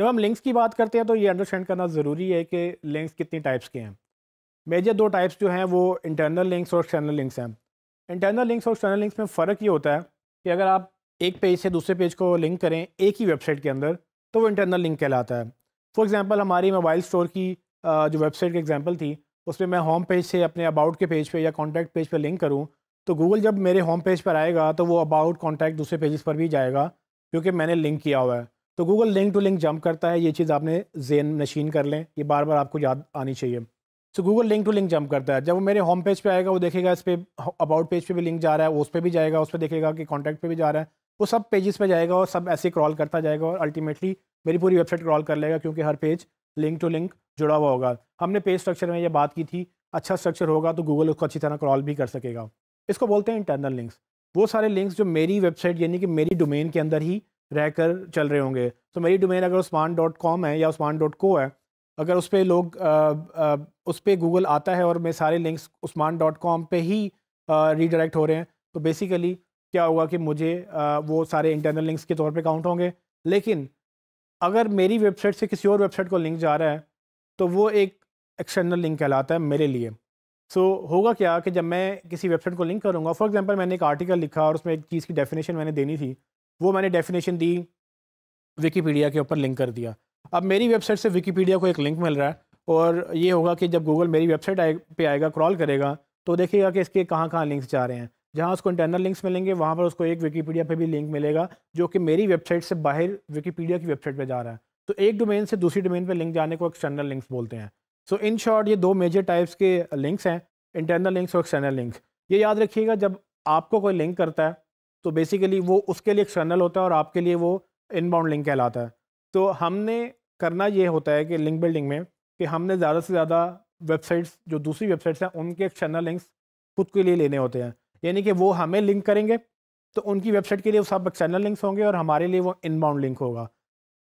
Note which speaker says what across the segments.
Speaker 1: जब हम लिंक्स की बात करते हैं तो ये अंडरस्टैंड करना ज़रूरी है कि लिंक्स कितनी टाइप्स के हैं मेजर दो टाइप्स जो हैं वो इंटरनल लिंक्स और एक्सटर्नल लिंक्स हैं इंटरनल लिंक्स और एक्सटर्नल लिंक्स में फ़र्क ये होता है कि अगर आप एक पेज से दूसरे पेज को लिंक करें एक ही वेबसाइट के अंदर तो वो इंटरनल लिंक कहलाता है फॉर एग्ज़ाम्पल हमारी मोबाइल स्टोर की जो वेबसाइट की एग्जाम्पल थी उसमें मैं होम पेज से अपने अबाउट के पेज पे या कॉन्टैक्ट पेज पे लिंक करूँ तो गूगल जब मेरे होम पेज पर आएगा तो वो अबाउट कॉन्टैक्ट दूसरे पेजेस पर भी जाएगा क्योंकि मैंने लिंक किया हुआ है तो Google link to link jump करता है ये चीज़ आपने जेन नशीन कर लें ये बार बार आपको याद आनी चाहिए so Google link to link jump करता है जब वो मेरे होम पेज पे आएगा वो देखेगा इस पर अबाउट पेज पे भी लिंक जा रहा है उस पर भी जाएगा उस पर देखेगा कि कॉन्टैक्ट पे भी जा रहा है वो सब पेजेस पे जाएगा और सब ऐसे क्रॉल करता जाएगा और अल्टीमेटली मेरी पूरी वेबसाइट क्रॉल कर लेगा क्योंकि हर पेज लिंक टू लिंक जुड़ा हुआ होगा हमने पेज स्ट्रक्चर में ये बात की थी अच्छा स्ट्रक्चर होगा तो गूगल उसको अच्छी तरह क्रॉल भी कर सकेगा इसको बोलते हैं इंटरनल लिंक्स वो सारे लिंक्स जो मेरी वेबसाइट यानी कि मेरी डोमेन के अंदर ही रहकर चल रहे होंगे तो मेरी डोमेन अगर उस्मान डॉट कॉम है या उस्मान डॉट को है अगर उस पर लोग आ, आ, उस पर गूगल आता है और मेरे सारे लिंक्स उस्मान डॉट कॉम पर ही रीडायरेक्ट हो रहे हैं तो बेसिकली क्या होगा कि मुझे आ, वो सारे इंटरनल लिंक्स के तौर पर काउंट होंगे लेकिन अगर मेरी वेबसाइट से किसी और वेबसाइट को लिंक जा रहा है तो वो एक एक्सटर्नल लिंक कहलाता है मेरे लिए सो so, होगा क्या कि जब मैं किसी वेबसाइट को लिंक करूँगा फॉर एग्जांपल मैंने एक आर्टिकल लिखा और उसमें एक चीज़ की डेफिनेशन मैंने देनी थी वो मैंने डेफिनेशन दी विकीपीडिया के ऊपर लिंक कर दिया अब मेरी वेबसाइट से विकीपीडिया को एक लिंक मिल रहा है और ये होगा कि जब गूगल मेरी वेबसाइट आए, पे आएगा क्रॉल करेगा तो देखिएगा कि इसके कहाँ कहाँ लिंक्स जा रहे हैं जहाँ उसको इंटरनल लिंक्स मिलेंगे वहाँ पर उसको एक विकीपीडिया पे भी लिंक मिलेगा जो कि मेरी वेबसाइट से बाहर विकीपीडिया की वेबसाइट पे जा रहा है तो एक डोमेन से दूसरी डोमेन पे लिंक जाने को एक्सटर्नल लिंक्स बोलते हैं सो इन शॉर्ट ये दो मेजर टाइप्स के लिंक्स हैं इंटरनल लिंक्स और एक्सटर्नल लिंक्स ये याद रखिएगा जब आपको कोई लिंक करता है तो बेसिकली वो उसके लिए एक्सटर्नल होता है और आपके लिए वो इनबाउंड लिंक कहलाता है तो हमने करना ये होता है कि लिंक बिल्डिंग में कि हमने ज़्यादा से ज़्यादा वेबसाइट्स जो दूसरी वेबसाइट्स हैं उनके एक्सटर्नल लिंक्स खुद के लिए लेने होते हैं यानी कि वो हमें लिंक करेंगे तो उनकी वेबसाइट के लिए सब एक्सटर्नल लिंक्स होंगे और हमारे लिए वो इनबाउंड लिंक होगा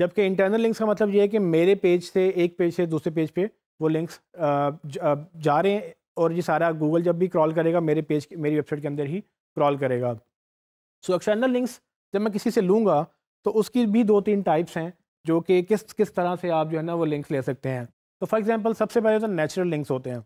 Speaker 1: जबकि इंटरनल लिंक्स का मतलब ये है कि मेरे पेज से एक पेज से दूसरे पेज पे वो लिंक्स जा रहे हैं और ये सारा गूगल जब भी क्रॉल करेगा मेरे पेज मेरी वेबसाइट के अंदर ही क्रॉल करेगा सो एक्सटर्नल लिंक्स जब मैं किसी से लूँगा तो उसकी भी दो तीन टाइप्स हैं जो कि किस किस तरह से आप जो है ना वो लिंक्स ले सकते हैं तो फॉर एग्जांपल सबसे पहले तो नेचुरल लिंक्स होते हैं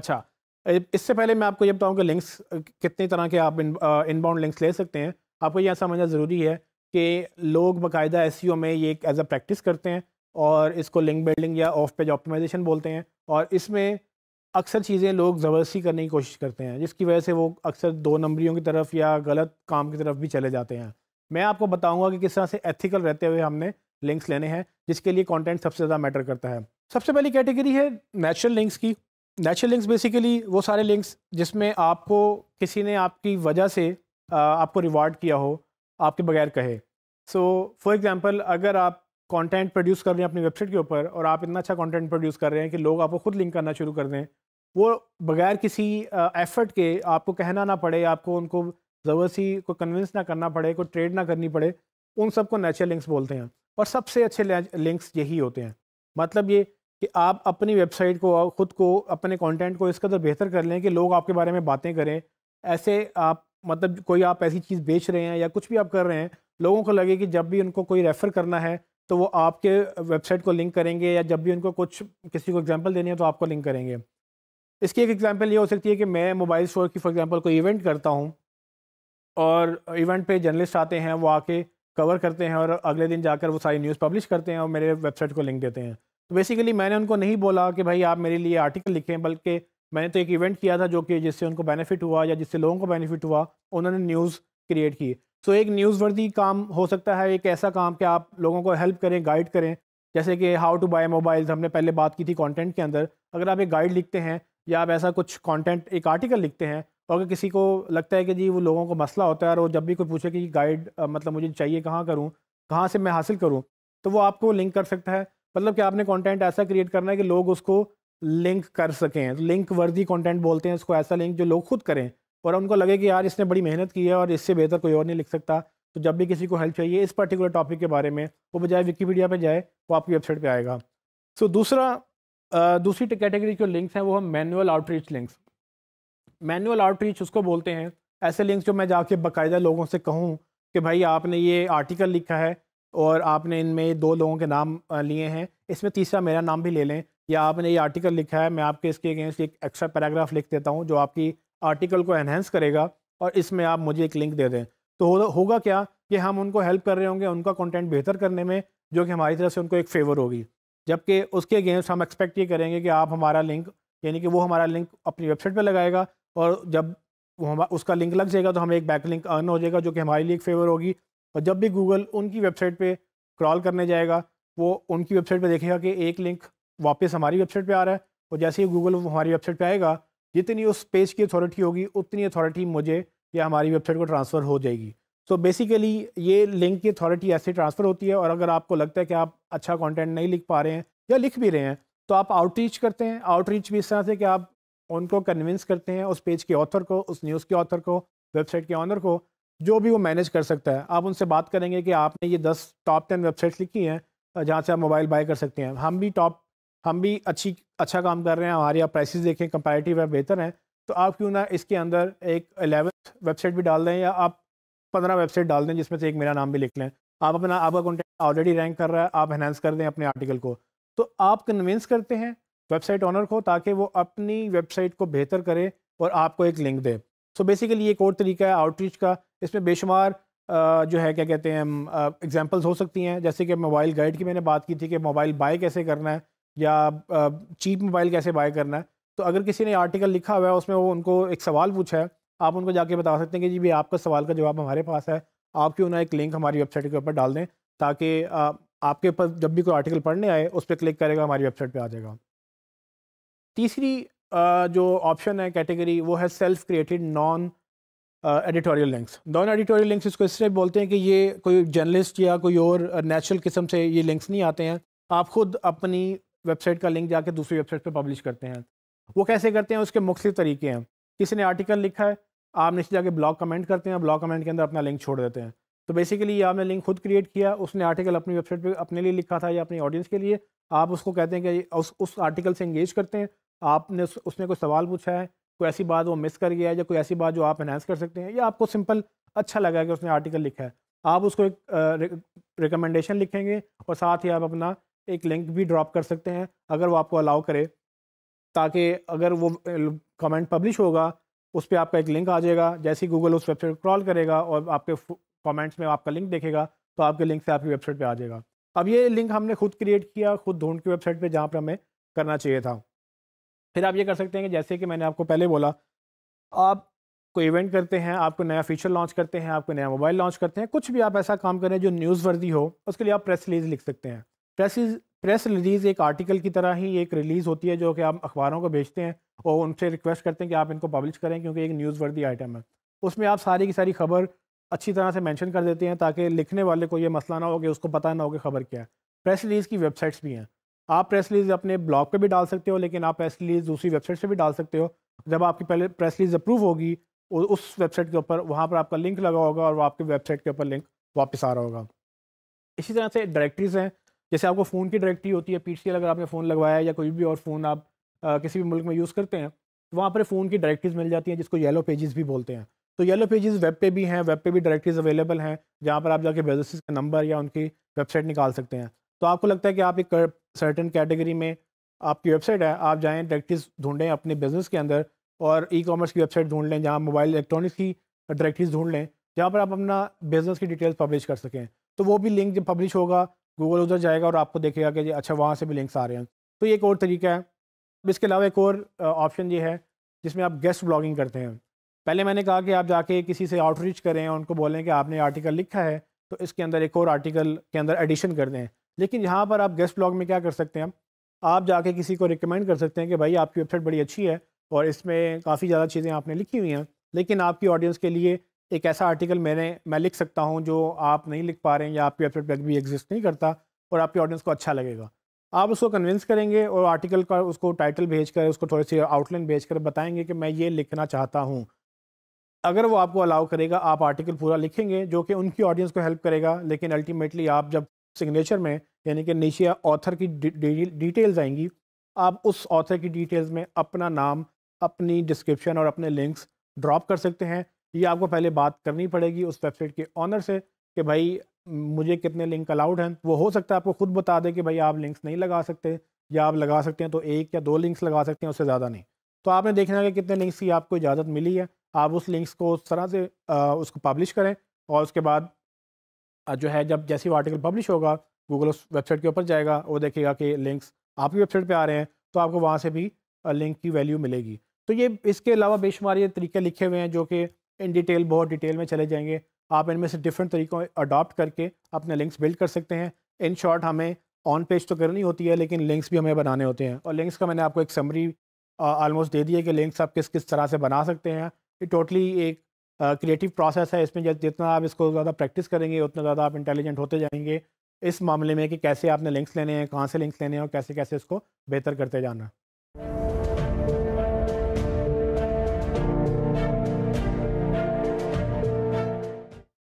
Speaker 1: अच्छा इससे पहले मैं आपको ये बताऊँ कि लिंक्स कितनी तरह के आप इनबाउंड लिंक्स ले सकते हैं आपको यह समझना ज़रूरी है कि लोग बाकायदा एस e में ये एज अ प्रैक्टिस करते हैं और इसको लिंक बिल्डिंग या ऑफ पेज ऑप्टिमाइजेशन बोलते हैं और इसमें अक्सर चीज़ें लोग ज़बरदस्ती करने की कोशिश करते हैं जिसकी वजह से वो अक्सर दो नंबरियों की तरफ या गलत काम की तरफ भी चले जाते हैं मैं आपको बताऊंगा कि किस तरह से एथिकल रहते हुए हमने लिंक्स लेने हैं जिसके लिए कंटेंट सबसे ज़्यादा मैटर करता है सबसे पहली कैटेगरी है नेचुरल लिंक्स की नेचुरल लिंक्स बेसिकली वो सारे लिंक्स जिसमें आपको किसी ने आपकी वजह से आपको रिवार्ड किया हो आपके बगैर कहे सो फॉर एग्ज़ाम्पल अगर आप कंटेंट प्रोड्यूस कर रहे हैं अपनी वेबसाइट के ऊपर और आप इतना अच्छा कंटेंट प्रोड्यूस कर रहे हैं कि लोग आपको खुद लिंक करना शुरू कर दें वो बगैर किसी एफर्ट के आपको कहना ना पड़े आपको उनको सी को कन्विंस ना करना पड़े कोई ट्रेड ना करनी पड़े उन सबको नेचुरल लिंक्स बोलते हैं और सबसे अच्छे लिंक्स यही होते हैं मतलब ये कि आप अपनी वेबसाइट को ख़ुद को अपने कंटेंट को इस कदर बेहतर कर लें कि लोग आपके बारे में बातें करें ऐसे आप मतलब कोई आप ऐसी चीज़ बेच रहे हैं या कुछ भी आप कर रहे हैं लोगों को लगे कि जब भी उनको कोई रेफ़र करना है तो वो आपके वेबसाइट को लिंक करेंगे या जब भी उनको कुछ किसी को एग्जांपल देनी है तो आपको लिंक करेंगे इसकी एक एग्जांपल ये हो सकती है कि मैं मोबाइल स्टोर की फॉर एग्जांपल कोई इवेंट करता हूँ और इवेंट पे जर्नलिस्ट आते हैं वो आके कवर करते हैं और अगले दिन जाकर वो सारी न्यूज़ पब्लिश करते हैं और मेरे वेबसाइट को लिंक देते हैं तो बेसिकली मैंने उनको नहीं बोला कि भाई आप मेरे लिए आर्टिकल लिखें बल्कि मैंने तो एक इवेंट किया था जो कि जिससे उनको बेनिफिट हुआ या जिससे लोगों को बेनिफिट हुआ उन्होंने न्यूज़ क्रिएट की सो एक एक न्यूज़वर्दी काम हो सकता है एक ऐसा काम कि आप लोगों को हेल्प करें गाइड करें जैसे कि हाउ टू बाय मोबाइल्स हमने पहले बात की थी कंटेंट के अंदर अगर आप एक गाइड लिखते हैं या आप ऐसा कुछ कंटेंट एक आर्टिकल लिखते हैं तो अगर किसी को लगता है कि जी वो लोगों को मसला होता है और वो जब भी कोई पूछे कि गाइड मतलब मुझे चाहिए कहाँ करूँ कहाँ से मैं हासिल करूँ तो वो आपको लिंक कर सकता है मतलब कि आपने कंटेंट ऐसा क्रिएट करना है कि लोग उसको लिंक कर सकें तो लिंक वर्दी कंटेंट बोलते हैं उसको ऐसा लिंक जो लोग खुद करें और उनको लगे कि यार इसने बड़ी मेहनत की है और इससे बेहतर कोई और नहीं लिख सकता तो जब भी किसी को हेल्प चाहिए इस पर्टिकुलर टॉपिक के बारे में वो बजाय विकीपीडिया पर जाए वो आपकी वेबसाइट पर आएगा सो so, दूसरा दूसरी कैटेगरी जो लिंक्स हैं वो हम manual outreach links manual outreach उसको बोलते हैं ऐसे लिंक्स जो मैं जाके बाकायदा लोगों से कहूँ कि भाई आपने ये आर्टिकल लिखा है और आपने इनमें दो लोगों के नाम लिए हैं इसमें तीसरा मेरा नाम भी ले लें या आपने ये आर्टिकल लिखा है मैं आपके इसके अगेंस्ट एक एक्स्ट्रा पैराग्राफ लिख देता हूँ जो आपकी आर्टिकल को एनहेंस करेगा और इसमें आप मुझे एक लिंक दे दें तो होगा क्या कि हम उनको हेल्प कर रहे होंगे उनका कंटेंट बेहतर करने में जो कि हमारी तरफ से उनको एक फेवर होगी जबकि उसके अगेंस्ट हम एक्सपेक्ट ये करेंगे कि आप हमारा लिंक यानी कि वो हमारा लिंक अपनी वेबसाइट पर लगाएगा और जब वो हम उसका लिंक लग जाएगा तो हमें एक बैक लिंक अर्न हो जाएगा जो कि हमारे लिए एक फेवर होगी और जब भी गूगल उनकी वेबसाइट पे क्रॉल करने जाएगा वो उनकी वेबसाइट पे देखेगा कि एक लिंक वापस हमारी वेबसाइट पे आ रहा है और जैसे ही गूगल हमारी वेबसाइट पर आएगा जितनी उस पेज की अथॉरिटी होगी उतनी अथॉरिटी मुझे या हमारी वेबसाइट को ट्रांसफ़र हो जाएगी सो बेसिकली ये लिंक की अथॉरिटी ऐसे ट्रांसफ़र होती है और अगर आपको लगता है कि आप अच्छा कंटेंट नहीं लिख पा रहे हैं या लिख भी रहे हैं तो आप आउटरीच करते हैं आउटरीच भी इस तरह से कि आप उनको कन्विंस करते हैं उस पेज के ऑथर को उस न्यूज़ के ऑथर को वेबसाइट के ऑनर को जो भी वो मैनेज कर सकता है आप उनसे बात करेंगे कि आपने ये दस टॉप टेन वेबसाइट्स लिखी हैं जहाँ से आप मोबाइल बाय कर सकते हैं हम भी टॉप हम भी अच्छी अच्छा काम कर रहे हैं हमारे यहाँ प्राइसेस देखें कंपेरेटिव है बेहतर हैं तो आप क्यों ना इसके अंदर एक अलेवेंथ वेबसाइट भी डाल दें या आप पंद्रह वेबसाइट डाल दें जिसमें से एक मेरा नाम भी लिख लें आप अपना आपका कंटेंट ऑलरेडी रैंक कर रहा है आप एनहेंस कर दें अपने आर्टिकल को तो आप कन्विंस करते हैं वेबसाइट ऑनर को ताकि वो अपनी वेबसाइट को बेहतर करे और आपको एक लिंक दे सो so बेसिकली एक और तरीका है आउटरीच का इसमें बेशुमार जो है क्या कहते हैं एग्जांपल्स हो सकती हैं जैसे कि मोबाइल गाइड की मैंने बात की थी कि मोबाइल बाय कैसे करना है या चीप मोबाइल कैसे बाय करना है तो अगर किसी ने आर्टिकल लिखा हुआ है उसमें वो उनको एक सवाल पूछा है आप उनको जाके बता सकते हैं कि जी भी आपका सवाल का जवाब हमारे पास है आप क्यों ना एक लिंक हमारी वेबसाइट के ऊपर डाल दें ताकि आपके पास जब भी कोई आर्टिकल पढ़ने आए उस पर क्लिक करेगा हमारी वेबसाइट पर आ जाएगा तीसरी जो ऑप्शन है कैटेगरी वो है self created non editorial links non editorial links इसको इसलिए बोलते हैं कि ये कोई जर्नलिस्ट या कोई और नेचुरल किस्म से ये लिंक्स नहीं आते हैं आप खुद अपनी वेबसाइट का लिंक जाके दूसरी वेबसाइट पर पब्लिश करते हैं वो कैसे करते हैं उसके मुख्तु तरीके हैं किसी ने आर्टिकल लिखा है आप नीचे जाके ब्लॉग कमेंट करते हैं ब्लॉग कमेंट के अंदर अपना लिंक छोड़ देते हैं तो बेसिकली ये आपने लिंक खुद क्रिएट किया उसने आर्टिकल अपनी वेबसाइट पे अपने लिए लिखा था या अपनी ऑडियंस के लिए आप उसको कहते हैं कि उस उस आर्टिकल से इंगेज करते हैं आपने उस, उसने कोई सवाल पूछा है कोई ऐसी बात वो मिस कर गया है या कोई ऐसी बात जो आप इन्हेंस कर सकते हैं या आपको सिंपल अच्छा लगा है कि उसने आर्टिकल लिखा है आप उसको एक रिकमेंडेशन लिखेंगे और साथ ही आप अपना एक लिंक भी ड्रॉप कर सकते हैं अगर वो आपको अलाउ करे ताकि अगर वो कमेंट पब्लिश होगा उस पर आपका एक लिंक आ जाएगा जैसे ही गूगल उस वेबसाइट क्रॉल करेगा और आपके कॉमेंट्स में आपका लिंक देखेगा तो आपके लिंक से आपकी वेबसाइट पर आ जाएगा अब ये लिंक हमने खुद क्रिएट किया खुद ढूंढ के वेबसाइट पर जहाँ पर हमें करना चाहिए था फिर आप ये कर सकते हैं कि जैसे कि मैंने आपको पहले बोला आप कोई इवेंट करते हैं आपको नया फीचर लॉन्च करते हैं आपको नया मोबाइल लॉन्च करते हैं कुछ भी आप ऐसा काम करें जो न्यूज़ वर्दी हो उसके लिए आप प्रेस रिलीज़ लिख सकते हैं प्रेस प्रेस रिलीज़ एक आर्टिकल की तरह ही एक रिलीज़ होती है जो कि आप अखबारों को भेजते हैं और उनसे रिक्वेस्ट करते हैं कि आप इनको पब्लिश करें क्योंकि एक न्यूज़ वर्दी आइटम है उसमें आप सारी की सारी खबर अच्छी तरह से मैंशन कर देते हैं ताकि लिखने वाले को ये मसला ना हो कि उसको पता ना हो कि खबर क्या है प्रेस रिलीज़ की वेबसाइट्स भी हैं आप प्रेस रिलीज़ अपने ब्लॉग पर भी डाल सकते हो लेकिन आप प्रेस रिलीज़ दूसरी वेबसाइट से भी डाल सकते हो जब आपकी पहले प्रेस रिलीज़ अप्रूव होगी उस वेबसाइट के ऊपर वहाँ पर आपका लिंक लगा होगा और वो आपकी वेबसाइट के ऊपर लिंक वापस आ रहा होगा इसी तरह से डायरेक्टरीज हैं जैसे आपको फ़ोन की डायरेक्टरी होती है पीछे अगर आपने फ़ोन लगवाया या कोई भी और फ़ोन आप किसी भी मुल्क में यूज़ करते हैं तो वहाँ पर फ़ोन की डायरेक्टिव्स मिल जाती हैं जिसको येलो पेजेस भी बोलते हैं तो येलो पेजेस वेब पे भी हैं वेब पे भी डायरेक्टिव्स अवेलेबल हैं जहाँ पर आप जाके बिजनेस का नंबर या उनकी वेबसाइट निकाल सकते हैं तो आपको लगता है कि आप एक सर्टन कैटेगरी में आपकी वेबसाइट है आप जाएँ डायरेक्टिव्स ढूंढें अपने बिजनेस के अंदर और ई कॉमर्स की वेबसाइट ढूंढ लें जहाँ मोबाइल इलेक्ट्रॉनिक्स की डायरेक्टिव्स ढूंढ लें जहाँ पर आप अपना बिजनेस की डिटेल्स पब्लिश कर सकें तो वो भी लिंक जब पब्लिश होगा गूगल उधर जाएगा और आपको देखेगा कि अच्छा वहाँ से भी लिंक्स आ रहे हैं तो ये एक और तरीका है इसके अलावा एक और ऑप्शन ये है जिसमें आप गेस्ट ब्लॉगिंग करते हैं पहले मैंने कहा कि आप जाके किसी से आउटरीच करें और उनको बोलें कि आपने आर्टिकल लिखा है तो इसके अंदर एक और आर्टिकल के अंदर एडिशन कर दें लेकिन यहाँ पर आप गेस्ट ब्लॉग में क्या कर सकते हैं आप जाके किसी को रिकमेंड कर सकते हैं कि भाई आपकी वेबसाइट बड़ी अच्छी है और इसमें काफ़ी ज़्यादा चीज़ें आपने लिखी हुई हैं लेकिन आपकी ऑडियंस के लिए एक ऐसा आर्टिकल मैंने मैं लिख सकता हूँ जो आप नहीं लिख पा रहे हैं या आपकी वेबसाइट पर भी एग्जिस्ट नहीं करता और आपकी ऑडियंस को अच्छा लगेगा आप उसको कन्विंस करेंगे और आर्टिकल का उसको टाइटल भेज कर उसको थोड़ी सी आउटलाइन भेज कर बताएंगे कि मैं ये लिखना चाहता हूँ अगर वो आपको अलाउ करेगा आप आर्टिकल पूरा लिखेंगे जो कि उनकी ऑडियंस को हेल्प करेगा लेकिन अल्टीमेटली आप जब सिग्नेचर में यानी कि नीचे ऑथर की डिटेल्स आएंगी आप उस ऑथर की डिटेल्स में अपना नाम अपनी डिस्क्रिप्शन और अपने लिंक्स ड्रॉप कर सकते हैं ये आपको पहले बात करनी पड़ेगी उस वेबसाइट के ऑनर से कि भाई मुझे कितने लिंक अलाउड हैं वो हो सकता है आपको खुद बता दे कि भाई आप लिंक्स नहीं लगा सकते या आप लगा सकते हैं तो एक या दो लिंक्स लगा सकते हैं उससे ज़्यादा नहीं तो आपने देखना है कि कितने लिंक्स की आपको इजाज़त मिली है आप उस लिंक्स को उस तरह से आ, उसको पब्लिश करें और उसके बाद जो है जब जैसे वो आर्टिकल पब्लिश होगा गूगल उस वेबसाइट के ऊपर जाएगा वो देखेगा कि लिंक्स आपकी वेबसाइट पर आ रहे हैं तो आपको वहाँ से भी लिंक की वैल्यू मिलेगी तो ये इसके अलावा बेशुमार ये तरीके लिखे हुए हैं जो कि इन डिटेल बहुत डिटेल में चले जाएंगे आप इनमें से डिफरेंट तरीक़ों अडॉप्ट करके अपने लिंक्स बिल्ड कर सकते हैं इन शॉर्ट हमें ऑन पेज तो करनी होती है लेकिन लिंक्स भी हमें बनाने होते हैं और लिंक्स का मैंने आपको एक समरी आलमोस्ट दे दी है कि लिंक्स आप किस किस तरह से बना सकते हैं ये टोटली एक क्रिएटिव प्रोसेस है इसमें जितना आप इसको ज़्यादा प्रैक्टिस करेंगे उतना ज़्यादा आप इंटेलिजेंट होते जाएंगे इस मामले में कि कैसे आपने लिंक्स लेने हैं कहाँ से लिंक्स लेने हैं और कैसे कैसे इसको बेहतर करते जाना है